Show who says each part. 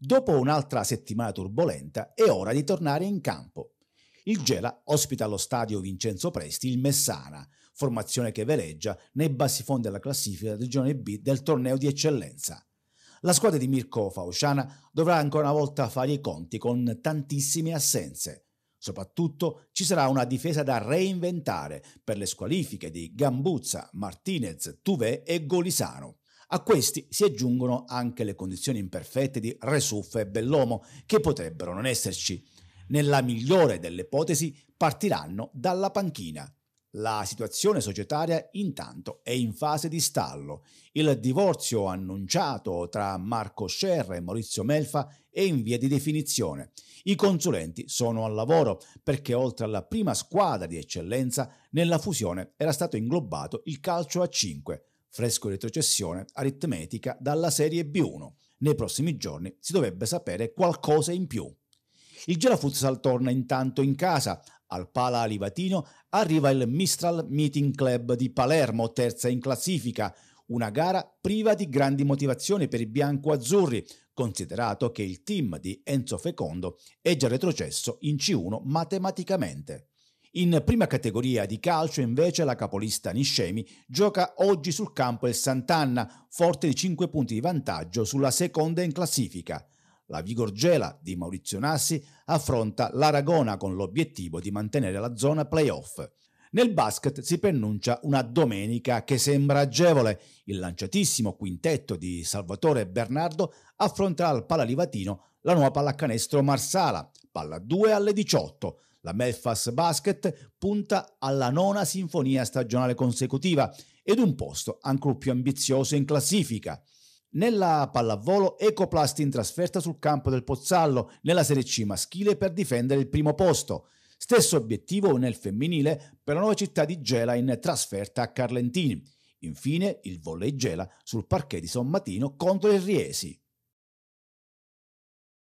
Speaker 1: Dopo un'altra settimana turbolenta è ora di tornare in campo. Il Gela ospita allo stadio Vincenzo Presti il Messana, formazione che veleggia nei bassi fondi della classifica del Regione B del torneo di eccellenza. La squadra di Mirko Fauciana dovrà ancora una volta fare i conti con tantissime assenze. Soprattutto ci sarà una difesa da reinventare per le squalifiche di Gambuzza, Martinez, Tuve e Golisano. A questi si aggiungono anche le condizioni imperfette di Resuffa e Bellomo, che potrebbero non esserci. Nella migliore delle ipotesi partiranno dalla panchina. La situazione societaria intanto è in fase di stallo. Il divorzio annunciato tra Marco Scerra e Maurizio Melfa è in via di definizione. I consulenti sono al lavoro perché oltre alla prima squadra di eccellenza nella fusione era stato inglobato il calcio a 5, fresco retrocessione aritmetica dalla Serie B1. Nei prossimi giorni si dovrebbe sapere qualcosa in più. Il Gela Futsal torna intanto in casa. Al Pala Alivatino arriva il Mistral Meeting Club di Palermo, terza in classifica. Una gara priva di grandi motivazioni per i bianco-azzurri, considerato che il team di Enzo Fecondo è già retrocesso in C1 matematicamente. In prima categoria di calcio invece la capolista Niscemi gioca oggi sul campo il Sant'Anna, forte di 5 punti di vantaggio sulla seconda in classifica. La Vigorgela di Maurizio Nassi affronta l'Aragona con l'obiettivo di mantenere la zona playoff. Nel basket si pronuncia una domenica che sembra agevole. Il lanciatissimo quintetto di Salvatore Bernardo affronterà al Palalivatino la nuova pallacanestro Marsala, palla 2 alle 18. La Belfast Basket punta alla nona sinfonia stagionale consecutiva ed un posto ancora più ambizioso in classifica. Nella pallavolo Ecoplast in trasferta sul campo del Pozzallo nella Serie C maschile per difendere il primo posto. Stesso obiettivo nel femminile per la nuova città di Gela in trasferta a Carlentini. Infine il volley Gela sul parquet di Sommatino contro il Riesi.